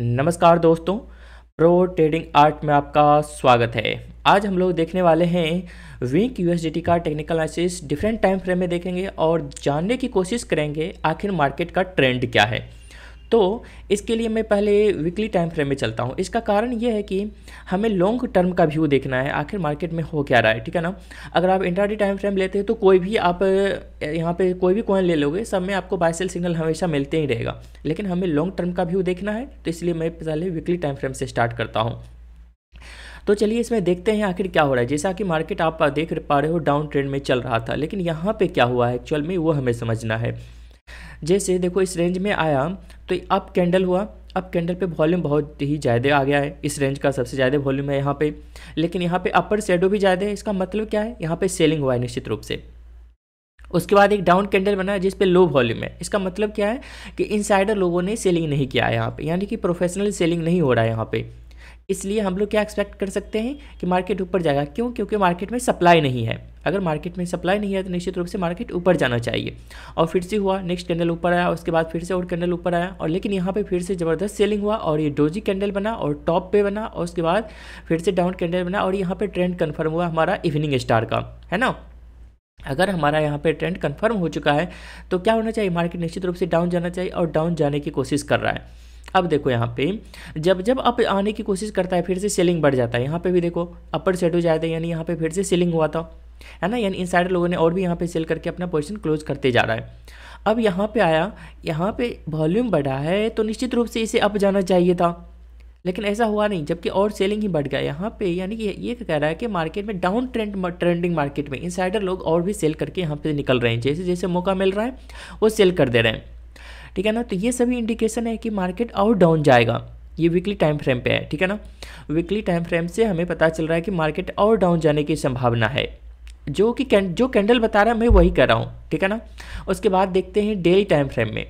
नमस्कार दोस्तों pro trading art में आपका स्वागत है आज हम लोग देखने वाले हैं वीक यूएसडीटी का technical analysis different time frame में देखेंगे और जानने की कोशिश करेंगे आखिर मार्केट का ट्रेंड क्या है तो इसके लिए मैं पहले वीकली टाइम फ्रेम में चलता हूँ इसका कारण यह है कि हमें लॉन्ग टर्म का व्यू देखना है आखिर मार्केट में हो क्या रहा है ठीक है ना अगर आप इंटरडे टाइम फ्रेम लेते हैं तो कोई भी आप यहाँ पे कोई भी कॉइन ले लोगे सब में आपको बाय सेल सिग्नल हमेशा मिलते ही रहेगा लेकिन हमें लॉन्ग टर्म का व्यू देखना है तो इसलिए मैं पहले वीकली टाइम फ्रेम से स्टार्ट करता हूँ तो चलिए इसमें देखते हैं आखिर क्या हो रहा है जैसा कि मार्केट आप देख पा रहे हो डाउन ट्रेंड में चल रहा था लेकिन यहाँ पे क्या हुआ है एक्चुअल में वो हमें समझना है जैसे देखो इस रेंज में आया तो अप कैंडल हुआ अप कैंडल पे वॉल्यूम बहुत ही ज़्यादा आ गया है इस रेंज का सबसे ज़्यादा वॉल्यूम है यहाँ पे लेकिन यहाँ पे अपर शेडो भी ज़्यादा है इसका मतलब क्या है यहाँ पे सेलिंग हुआ है निश्चित रूप से उसके बाद एक डाउन कैंडल बना है जिस पे लो वॉल्यूम है इसका मतलब क्या है कि इनसाइडर लोगों ने सेलिंग नहीं किया है यहाँ पे यानी कि प्रोफेशनल सेलिंग नहीं हो रहा है यहाँ पे इसलिए हम लोग क्या एक्सपेक्ट कर सकते हैं कि मार्केट ऊपर जाएगा क्यों क्योंकि मार्केट में सप्लाई नहीं है अगर मार्केट में सप्लाई नहीं है तो निश्चित रूप से मार्केट ऊपर जाना चाहिए और फिर से हुआ नेक्स्ट कैंडल ऊपर आया उसके बाद फिर से और कैंडल ऊपर आया और लेकिन यहाँ पे फिर से ज़बरदस्त सेलिंग हुआ और ये डोजी कैंडल बना और टॉप पे बना और उसके बाद फिर से डाउन कैंडल बना और यहाँ पर ट्रेंड कन्फर्म हुआ हमारा इवनिंग स्टार का है ना अगर हमारा यहाँ पे ट्रेंड कंफर्म हो चुका है तो क्या होना चाहिए मार्केट निश्चित रूप से डाउन जाना चाहिए और डाउन जाने की कोशिश कर रहा है अब देखो यहाँ पे जब जब अप आने की कोशिश करता है फिर से सेलिंग बढ़ जाता है यहाँ पे भी देखो अपर सेट हो जाता है यानी यहाँ पे फिर से सेलिंग हुआ था है ना यानी इन लोगों ने और भी यहाँ पे सेल करके अपना पोजिशन क्लोज करते जा रहा है अब यहाँ पे आया यहाँ पे वॉल्यूम बढ़ा है तो निश्चित रूप से इसे अप जाना चाहिए था लेकिन ऐसा हुआ नहीं जबकि और सेलिंग ही बढ़ गया यहाँ पे यानी कि ये कह रहा है कि मार्केट में डाउन ट्रेंड ट्रेंडिंग मार्केट में इनसाइडर लोग और भी सेल करके यहाँ पे निकल रहे हैं जैसे जैसे मौका मिल रहा है वो सेल कर दे रहे हैं ठीक है ना तो ये सभी इंडिकेशन है कि मार्केट और डाउन जाएगा ये वीकली टाइम फ्रेम पे है ठीक है ना वीकली टाइम फ्रेम से हमें पता चल रहा है कि मार्केट और डाउन जाने की संभावना है जो कि जो कैंडल बता रहा है मैं वही कर रहा हूँ ठीक है ना उसके बाद देखते हैं डेली टाइम फ्रेम में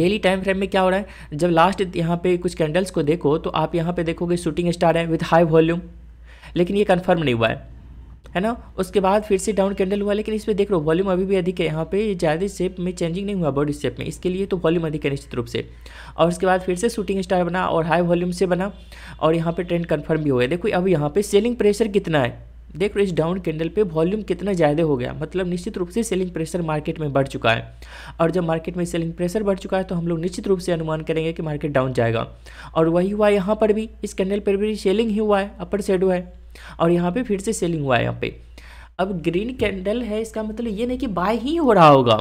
डेली टाइम फ्रेम में क्या हो रहा है जब लास्ट यहाँ पे कुछ कैंडल्स को देखो तो आप यहाँ पे देखोगे शूटिंग स्टार है विथ हाई वॉल्यूम लेकिन ये कन्फर्म नहीं हुआ है है ना उसके बाद फिर से डाउन कैंडल हुआ लेकिन इसमें देख लो वॉल्यूम अभी भी अधिक है यहाँ पे ज़्यादा शेप में चेंजिंग नहीं हुआ बॉडी शेप में इसके लिए तो वॉल्यूम अधिक है निश्चित रूप से और उसके बाद फिर से शूटिंग स्टार बना और हाई वॉल्यूम से बना और यहाँ पर ट्रेंड कन्फर्म भी हो गया देखो अब यहाँ पर सेलिंग प्रेशर कितना है देख लो इस डाउन कैंडल पे वॉल्यूम कितना ज़्यादा हो गया मतलब निश्चित रूप से सेलिंग प्रेशर मार्केट में बढ़ चुका है और जब मार्केट में सेलिंग प्रेशर बढ़ चुका है तो हम लोग निश्चित रूप से अनुमान करेंगे कि मार्केट डाउन जाएगा और वही हुआ यहाँ पर भी इस कैंडल पर भी सेलिंग ही हुआ है अपर सेड हुआ है और यहाँ पे फिर से सेलिंग हुआ है यहाँ पे अब ग्रीन कैंडल है इसका मतलब ये नहीं कि बाय ही हो रहा होगा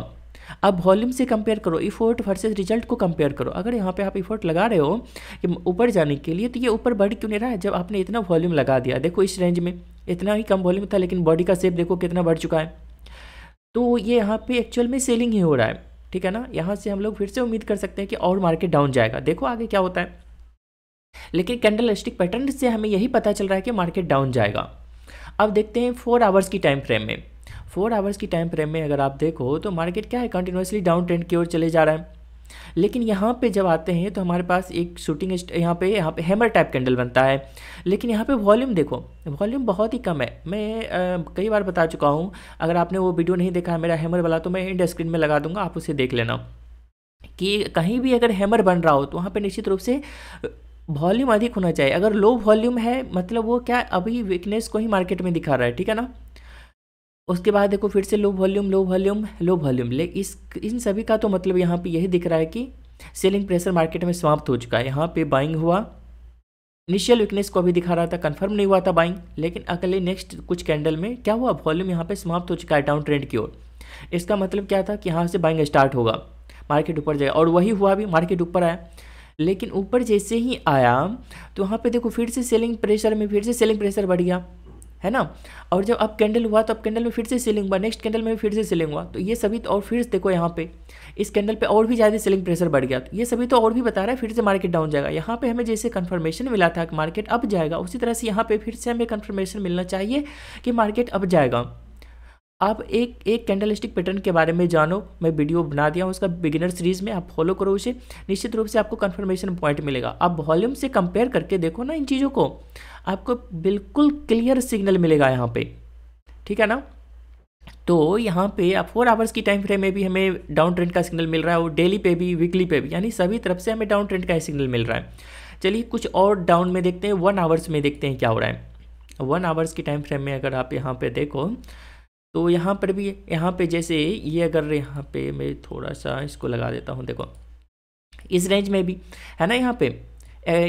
अब वॉल्यूम से कंपेयर करो इफोर्ट वर्सेस रिजल्ट को कंपेयर करो अगर यहाँ पे आप इफोर्ट लगा रहे हो कि ऊपर जाने के लिए तो ये ऊपर बढ़ क्यों नहीं रहा है जब आपने इतना वॉल्यूम लगा दिया देखो इस रेंज में इतना ही कम वॉल्यूम था लेकिन बॉडी का सेप देखो कितना बढ़ चुका है तो ये यहाँ पे एक्चुअल में सेलिंग ही हो रहा है ठीक है ना यहाँ से हम लोग फिर से उम्मीद कर सकते हैं कि और मार्केट डाउन जाएगा देखो आगे क्या होता है लेकिन कैंडल स्टिक पैटर्न से हमें यही पता चल रहा है कि मार्केट डाउन जाएगा अब देखते हैं फोर आवर्स की टाइम फ्रेम में फोर आवर्स की टाइम फ्रेम में अगर आप देखो तो मार्केट क्या है कंटिन्यूसली डाउन ट्रेंड की ओर चले जा रहा है लेकिन यहाँ पे जब आते हैं तो हमारे पास एक शूटिंग यहाँ पे यहाँ पे हैमर टाइप कैंडल बनता है लेकिन यहाँ पे वॉल्यूम देखो वॉल्यूम बहुत ही कम है मैं आ, कई बार बता चुका हूँ अगर आपने वो वीडियो नहीं देखा है मेरा हैमर वाला तो मैं इंड स्क्रीन में लगा दूंगा आप उसे देख लेना कि कहीं भी अगर हैमर बन रहा हो तो वहाँ पर निश्चित रूप से वॉल्यूम अधिक होना चाहिए अगर लो वॉल्यूम है मतलब वो क्या अभी वीकनेस को ही मार्केट में दिखा रहा है ठीक है ना उसके बाद देखो फिर से low volume low volume low volume ले इस इन सभी का तो मतलब यहाँ पे यही दिख रहा है कि सेलिंग प्रेशर मार्केट में समाप्त हो चुका है यहाँ पे बाइंग हुआ इनिशियल वीकनेस को अभी दिखा रहा था कन्फर्म नहीं हुआ था बाइंग लेकिन अगले नेक्स्ट कुछ कैंडल में क्या हुआ वॉल्यूम यहाँ पर समाप्त हो चुका है डाउन ट्रेंड की ओर इसका मतलब क्या था कि यहाँ से बाइंग स्टार्ट होगा मार्केट ऊपर जाएगा और वही हुआ भी मार्केट ऊपर आया लेकिन ऊपर जैसे ही आया तो वहाँ पे देखो फिर से सेलिंग प्रेशर में फिर से सेलिंग प्रेशर बढ़ गया है ना और जब अब कैंडल हुआ तो अब कैंडल में फिर से सेलिंग हुआ नेक्स्ट कैंडल में फिर से सेलिंग हुआ तो ये सभी तो और फिर देखो यहाँ पे इस कैंडल पे और भी ज़्यादा सेलिंग प्रेशर बढ़ गया तो ये सभी तो और भी बता रहा है फिर से मार्केट डाउन जाएगा यहाँ पे हमें जैसे कन्फर्मेशन मिला था कि मार्केट अब जाएगा उसी तरह से यहाँ पर फिर से हमें कन्फर्मेशन मिलना चाहिए कि मार्केट अब जाएगा आप एक एक कैंडल स्टिक पैटर्न के बारे में जानो मैं वीडियो बना दिया हूँ उसका बिगिनर सीरीज में आप फॉलो करो उसे निश्चित रूप से आपको कन्फर्मेशन पॉइंट मिलेगा आप वॉल्यूम से कंपेयर करके देखो ना इन चीज़ों को आपको बिल्कुल क्लियर सिग्नल मिलेगा यहाँ पे ठीक है ना तो यहाँ पे आप फोर आवर्स की टाइम फ्रेम में भी हमें डाउन ट्रेंड का सिग्नल मिल रहा है और डेली पे भी वीकली पे भी यानी सभी तरफ से हमें डाउन ट्रेंड का ही सिग्नल मिल रहा है चलिए कुछ और डाउन में देखते हैं वन आवर्स में देखते हैं क्या हो रहा है वन आवर्स की टाइम फ्रेम में अगर आप यहाँ पे देखो तो यहाँ पर भी यहाँ पे जैसे ये अगर यहाँ पे मैं थोड़ा सा इसको लगा देता हूँ देखो इस रेंज में भी है ना यहाँ पे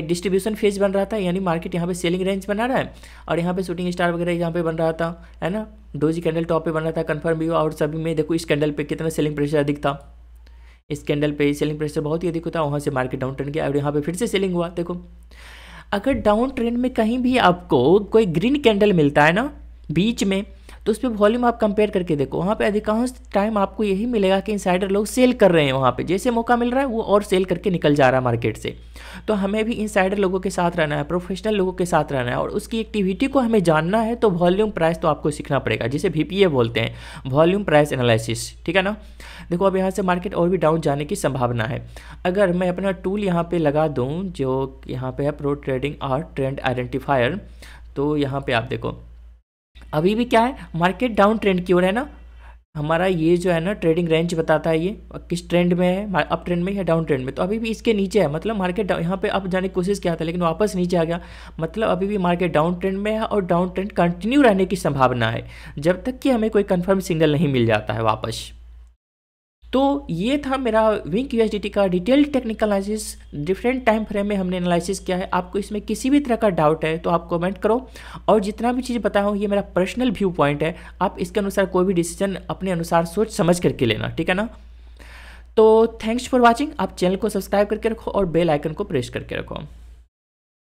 डिस्ट्रीब्यूशन फेज बन रहा था यानी मार्केट यहाँ पे सेलिंग रेंज बना रहा है और यहाँ पे शूटिंग स्टार वगैरह यहाँ पे बन रहा था है ना डोजी कैंडल टॉप पे बन रहा था कन्फर्म भी हुआ और सभी में देखो इस कैंडल पर कितना सेलिंग प्रेशर अधिक था इस कैंडल पर सेलिंग प्रेशर बहुत ही अधिक होता वहाँ से मार्केट डाउन ट्रेंड गया और यहाँ पर फिर से सेलिंग हुआ देखो अगर डाउन ट्रेंड में कहीं भी आपको कोई ग्रीन कैंडल मिलता है ना बीच में तो उस पर वॉल्यूम आप कंपेयर करके देखो वहाँ पर अधिकांश टाइम आपको यही मिलेगा कि इंसाइडर लोग सेल कर रहे हैं वहाँ पर जैसे मौका मिल रहा है वो और सेल करके निकल जा रहा है मार्केट से तो हमें भी इंसाइडर लोगों के साथ रहना है प्रोफेशनल लोगों के साथ रहना है और उसकी एक्टिविटी को हमें जानना है तो वॉल्यूम प्राइस तो आपको सीखना पड़ेगा जिसे वी बोलते हैं वॉल्यूम प्राइस एनालिसिस ठीक है ना देखो अब यहाँ से मार्केट और भी डाउन जाने की संभावना है अगर मैं अपना टूल यहाँ पे लगा दूँ जो यहाँ पे है प्रो ट्रेडिंग और ट्रेंड आइडेंटिफायर तो यहाँ पे आप देखो अभी भी क्या है मार्केट डाउन ट्रेंड की ओर है ना हमारा ये जो है ना ट्रेडिंग रेंज बताता है ये किस ट्रेंड में है अप ट्रेंड में या डाउन ट्रेंड में तो अभी भी इसके नीचे है मतलब मार्केट यहाँ पे अप जाने की कोशिश किया था लेकिन वापस नीचे आ गया मतलब अभी भी मार्केट डाउन ट्रेंड में है और डाउन ट्रेंड कंटिन्यू रहने की संभावना है जब तक कि हमें कोई कन्फर्म सिग्नल नहीं मिल जाता है वापस तो ये था मेरा विंक यू का detail technical analysis different time frame में हमने एनालिसिस किया है आपको इसमें किसी भी तरह का डाउट है तो आप कमेंट करो और जितना भी चीज़ बताया हूँ ये मेरा पर्सनल व्यू पॉइंट है आप इसके अनुसार कोई भी डिसीजन अपने अनुसार सोच समझ करके लेना ठीक है ना तो थैंक्स फॉर वॉचिंग आप चैनल को सब्सक्राइब करके रखो और बेल आइकन को प्रेस करके रखो